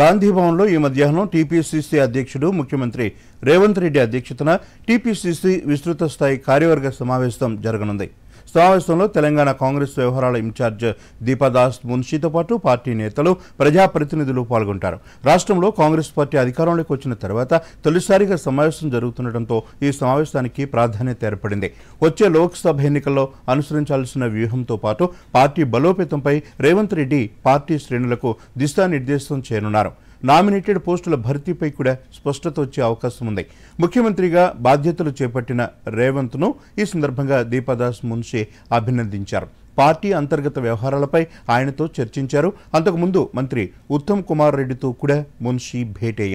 గాంధీభవన్లో ఈ మధ్యాహ్నం టీపీసీసీ అధ్యక్షుడు ముఖ్యమంత్రి రేవంత్ రెడ్డి అధ్యక్షతన టీపీసీసీ విస్తృత స్థాయి కార్యవర్గ సమావేశం జరగనుంది సమావేశంలో తెలంగాణ కాంగ్రెస్ వ్యవహారాల ఇన్ఛార్జ్ దీపాదాస్ మున్షితో పాటు పార్టీ నేతలు ప్రజాప్రతినిధులు పాల్గొంటారు రాష్ట్రంలో కాంగ్రెస్ పార్టీ అధికారంలోకి వచ్చిన తర్వాత తొలిసారిగా సమావేశం జరుగుతుండటంతో ఈ సమావేశానికి ప్రాధాన్యత ఏర్పడింది వచ్చే లోక్సభ ఎన్నికల్లో అనుసరించాల్సిన వ్యూహంతో పాటు పార్టీ బలోపేతంపై రేవంత్ రెడ్డి పార్టీ శ్రేణులకు దిశానిర్దేశం చేయనున్నారు నామినేటెడ్ పోస్టుల భర్తీపై కూడా స్పష్టత వచ్చే అవకాశం ఉంది ముఖ్యమంత్రిగా బాధ్యతలు చేపట్టిన రేవంత్ను ఈ సందర్భంగా దీపాదాస్ మున్షే అభినందించారు పార్టీ అంతర్గత వ్యవహారాలపై ఆయనతో చర్చించారు అంతకుముందు మంత్రి ఉత్తమ్ కుమార్ రెడ్డితో కూడా మున్షీ భేటీ